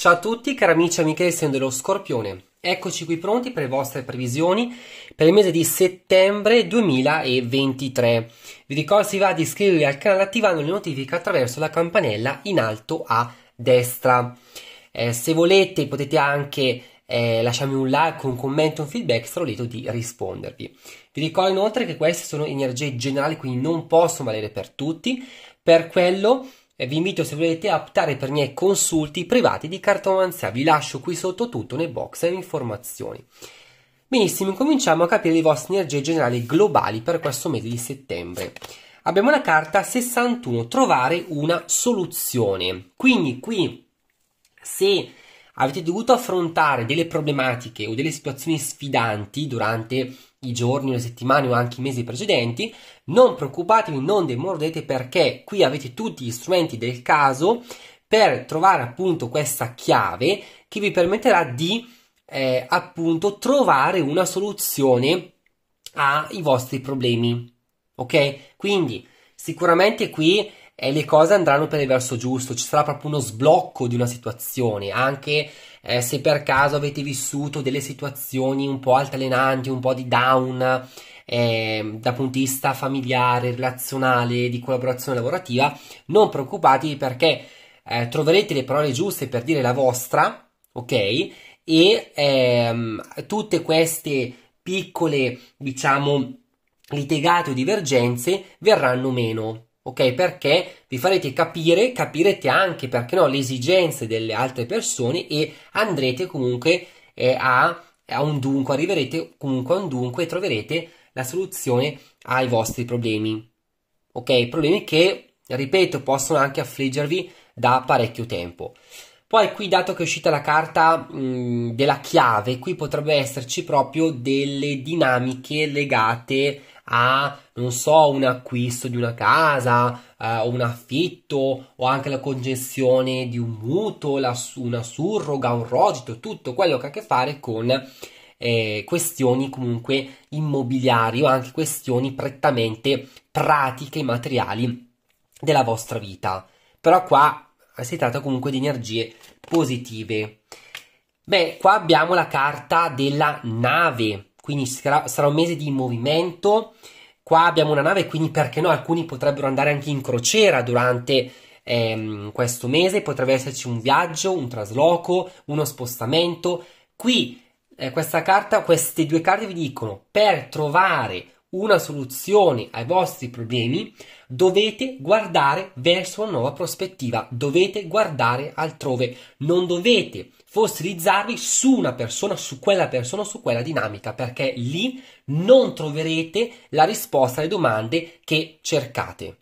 Ciao a tutti cari amici e amiche del segno dello Scorpione, eccoci qui pronti per le vostre previsioni per il mese di settembre 2023. Vi ricordo se va ad iscrivervi al canale attivando le notifiche attraverso la campanella in alto a destra. Eh, se volete potete anche eh, lasciarmi un like, un commento, un feedback, sarò lieto di rispondervi. Vi ricordo inoltre che queste sono energie generali, quindi non possono valere per tutti, per quello vi invito se volete a optare per i miei consulti privati di cartomanzia, vi lascio qui sotto tutto nel box e informazioni. Benissimo, cominciamo a capire le vostre energie generali globali per questo mese di settembre. Abbiamo la carta 61, trovare una soluzione. Quindi qui, se avete dovuto affrontare delle problematiche o delle situazioni sfidanti durante i giorni, le settimane o anche i mesi precedenti. Non preoccupatevi, non demordete perché qui avete tutti gli strumenti del caso per trovare appunto questa chiave che vi permetterà di eh, appunto trovare una soluzione ai vostri problemi. Ok? Quindi sicuramente qui eh, le cose andranno per il verso giusto, ci sarà proprio uno sblocco di una situazione, anche eh, se per caso avete vissuto delle situazioni un po' altalenanti, un po' di down eh, da punto di vista familiare, relazionale, di collaborazione lavorativa, non preoccupatevi perché eh, troverete le parole giuste per dire la vostra, ok? E ehm, tutte queste piccole, diciamo, litigate o divergenze verranno meno ok? Perché vi farete capire, capirete anche, perché no, le esigenze delle altre persone e andrete comunque eh, a, a, un dunque, arriverete comunque a un dunque e troverete la soluzione ai vostri problemi, ok? Problemi che, ripeto, possono anche affliggervi da parecchio tempo. Poi qui, dato che è uscita la carta mh, mm, della chiave, qui potrebbe esserci proprio delle dinamiche legate a, non so, un acquisto di una casa eh, o un affitto o anche la concessione di un mutuo, la, una surroga, un rogito, tutto quello che ha a che fare con eh, questioni comunque immobiliari o anche questioni prettamente pratiche e materiali della vostra vita. Però qua eh, si tratta comunque di energie positive. Beh, qua abbiamo la carta della nave, quindi sarà, sarà un mese di movimento. Qua abbiamo una nave, quindi perché no? Alcuni potrebbero andare anche in crociera durante ehm, questo mese, potrebbe esserci un viaggio, un trasloco, uno spostamento. Qui eh, questa carta, queste due carte vi dicono per trovare una soluzione ai vostri problemi, dovete guardare verso una nuova prospettiva, dovete guardare altrove, non dovete fossilizzarvi su una persona, su quella persona, su quella dinamica, perché lì non troverete la risposta alle domande che cercate.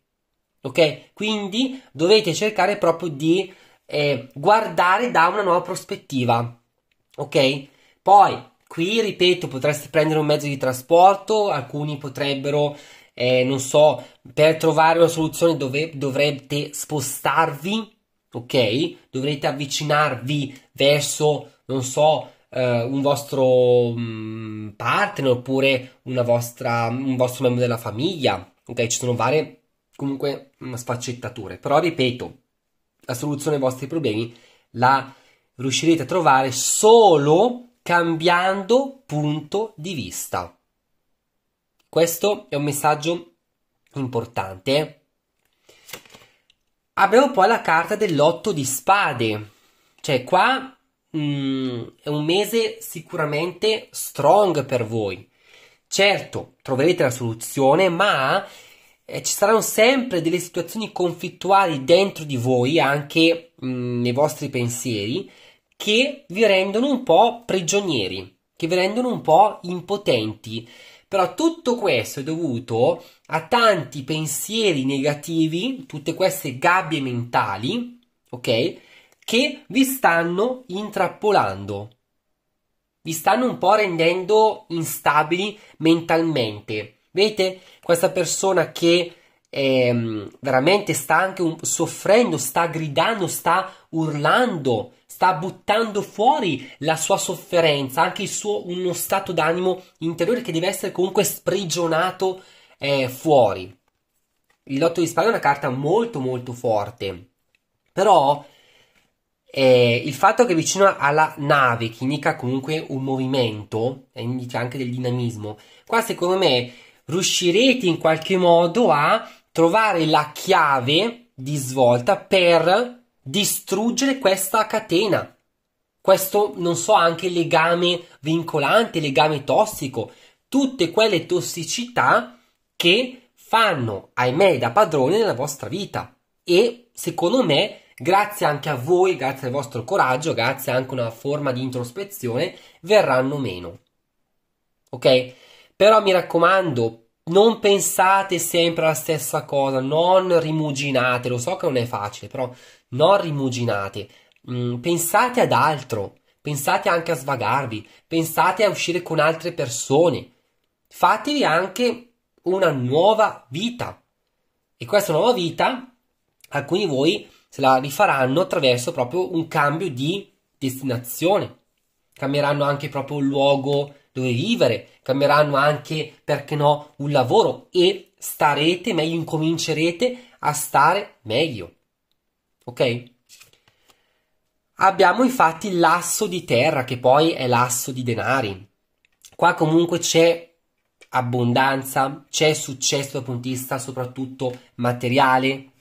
Ok? Quindi dovete cercare proprio di eh, guardare da una nuova prospettiva. Ok? Poi, qui ripeto, potreste prendere un mezzo di trasporto, alcuni potrebbero eh, non so, per trovare una soluzione dove dovrete spostarvi ok? Dovrete avvicinarvi verso, non so, eh, un vostro mm, partner oppure vostra, un vostro membro della famiglia, ok? Ci sono varie comunque mm, sfaccettature, però ripeto, la soluzione ai vostri problemi la riuscirete a trovare solo cambiando punto di vista. Questo è un messaggio importante. Eh. Abbiamo poi la carta dell'otto di spade. Cioè qua mm, è un mese sicuramente strong per voi. Certo, troverete la soluzione, ma eh, ci saranno sempre delle situazioni conflittuali dentro di voi, anche mm, nei vostri pensieri, che vi rendono un po' prigionieri, che vi rendono un po' impotenti. Però tutto questo è dovuto a tanti pensieri negativi, tutte queste gabbie mentali, ok? Che vi stanno intrappolando. Vi stanno un po' rendendo instabili mentalmente. Vedete questa persona che eh, veramente sta anche un, soffrendo, sta gridando, sta urlando, sta buttando fuori la sua sofferenza, anche il suo uno stato d'animo interiore che deve essere comunque sprigionato eh, fuori. Il lotto di spade è una carta molto molto forte, però eh, il fatto che vicino alla nave che indica comunque un movimento, e eh, indica anche del dinamismo, qua secondo me riuscirete in qualche modo a trovare la chiave di svolta per distruggere questa catena, questo, non so, anche legame vincolante, legame tossico, tutte quelle tossicità che fanno, ahimè, da padrone nella vostra vita. E secondo me, grazie anche a voi, grazie al vostro coraggio, grazie anche a una forma di introspezione, verranno meno. Ok? Però mi raccomando, non pensate sempre alla stessa cosa, non rimuginate, lo so che non è facile, però non rimuginate, mm, pensate ad altro, pensate anche a svagarvi, pensate a uscire con altre persone, fatevi anche una nuova vita. E questa nuova vita, alcuni di voi se la rifaranno attraverso proprio un cambio di destinazione, cambieranno anche proprio il luogo dove vivere, cambieranno anche, perché no, un lavoro e starete meglio, incomincerete a stare meglio. Ok? Abbiamo infatti l'asso di terra, che poi è l'asso di denari. Qua comunque c'è abbondanza, c'è successo dal punto di vista soprattutto materiale,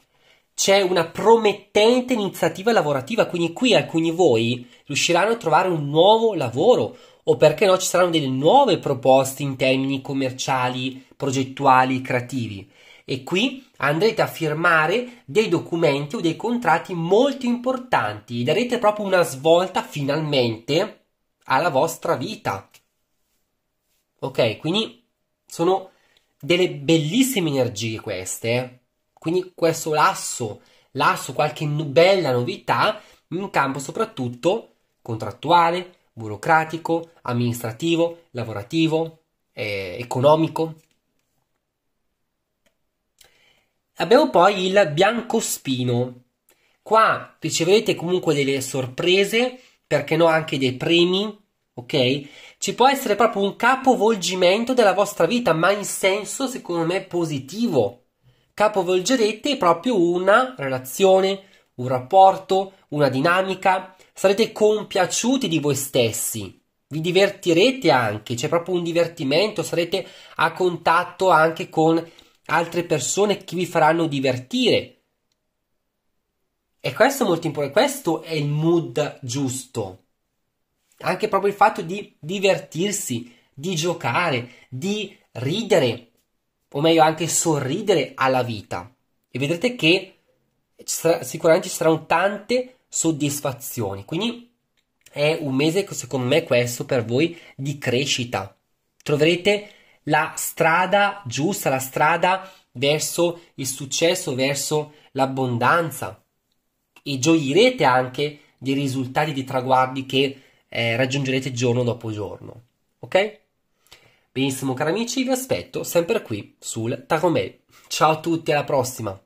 c'è una promettente iniziativa lavorativa, quindi qui alcuni di voi riusciranno a trovare un nuovo lavoro, o perché no ci saranno delle nuove proposte in termini commerciali, progettuali, creativi. E qui andrete a firmare dei documenti o dei contratti molto importanti, darete proprio una svolta finalmente alla vostra vita. Ok, quindi sono delle bellissime energie queste, eh. quindi questo lasso, lasso qualche bella novità in campo soprattutto contrattuale, burocratico, amministrativo, lavorativo, eh, economico. Abbiamo poi il biancospino. Qua riceverete comunque delle sorprese, perché no anche dei premi, ok? Ci può essere proprio un capovolgimento della vostra vita, ma in senso secondo me positivo. Capovolgerete proprio una relazione, un rapporto, una dinamica, sarete compiaciuti di voi stessi, vi divertirete anche, c'è proprio un divertimento, sarete a contatto anche con altre persone che vi faranno divertire. E questo è molto importante, questo è il mood giusto. Anche proprio il fatto di divertirsi, di giocare, di ridere, o meglio anche sorridere alla vita. E vedrete che sicuramente ci saranno tante soddisfazioni. Quindi è un mese, secondo me, questo per voi di crescita. Troverete la strada giusta, la strada verso il successo, verso l'abbondanza e gioirete anche dei risultati, dei traguardi che eh, raggiungerete giorno dopo giorno. Ok? Benissimo cari amici, vi aspetto sempre qui sul Tacomel. Ciao a tutti, alla prossima!